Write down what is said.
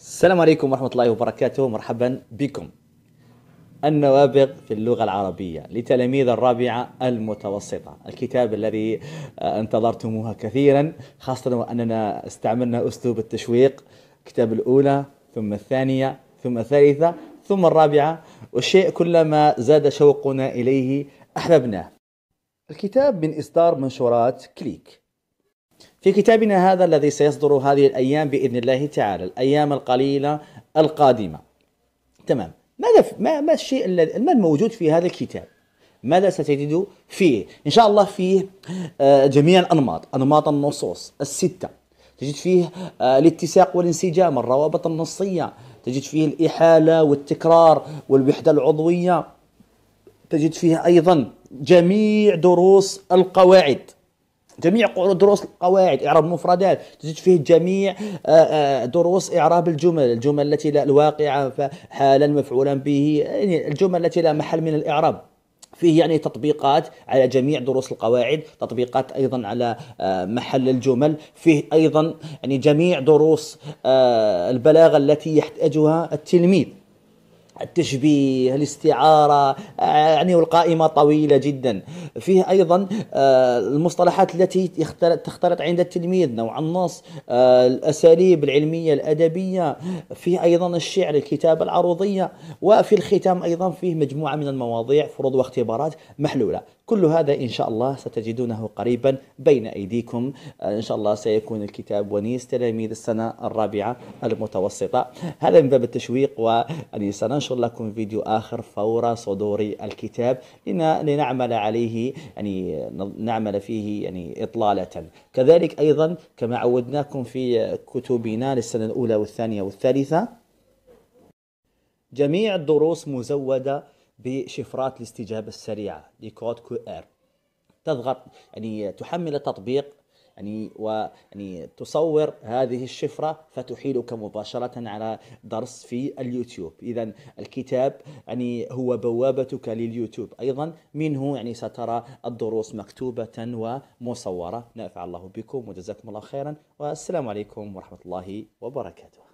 السلام عليكم ورحمة الله وبركاته مرحبا بكم النوابغ في اللغة العربية لتلاميذ الرابعة المتوسطة الكتاب الذي آه، انتظرتموها كثيرا خاصة وأننا استعملنا أسلوب التشويق كتاب الأولى ثم الثانية ثم الثالثة ثم الرابعة والشيء كلما زاد شوقنا إليه أحببناه الكتاب من إصدار منشورات كليك في كتابنا هذا الذي سيصدر هذه الأيام بإذن الله تعالى الأيام القليلة القادمة تمام ماذا ما, ما الشيء الذي ما الموجود في هذا الكتاب ماذا ستجد فيه إن شاء الله فيه آه، جميع الأنماط أنماط النصوص الستة تجد فيه آه، الاتساق والانسجام الروابط النصية تجد فيه الإحالة والتكرار والوحدة العضوية تجد فيه أيضا جميع دروس القواعد جميع دروس القواعد اعراب المفردات تجد فيه جميع آه، آه، دروس اعراب الجمل الجمل التي لا الواقعه فحالا مفعولا به يعني الجمل التي لا محل من الاعراب فيه يعني تطبيقات على جميع دروس القواعد تطبيقات ايضا على آه، محل الجمل فيه ايضا يعني جميع دروس البلاغه التي يحتاجها التلميذ التشبيه الاستعارة آه، يعني والقائمة طويلة جدا فيه أيضا آه، المصطلحات التي تختلط عند التلميذ نوع النص آه، الأساليب العلمية الأدبية فيه أيضا الشعر الكتابة العروضية وفي الختام أيضا فيه مجموعة من المواضيع فروض واختبارات محلولة كل هذا إن شاء الله ستجدونه قريبا بين أيديكم إن شاء الله سيكون الكتاب ونيس تلاميذ السنة الرابعة المتوسطة هذا من باب التشويق وأني سننشر ننشر لكم فيديو آخر فور صدور الكتاب لنعمل عليه يعني نعمل فيه يعني إطلالة كذلك أيضا كما عودناكم في كتبنا للسنة الأولى والثانية والثالثة جميع الدروس مزودة بشفرات الاستجابة السريعة لكود كو ار تضغط يعني تحمل التطبيق يعني يعني تصور هذه الشفرة فتحيلك مباشرة على درس في اليوتيوب إذا الكتاب يعني هو بوابتك لليوتيوب أيضا منه يعني سترى الدروس مكتوبة ومصورة نفع الله بكم وجزاكم الله خيرا والسلام عليكم ورحمة الله وبركاته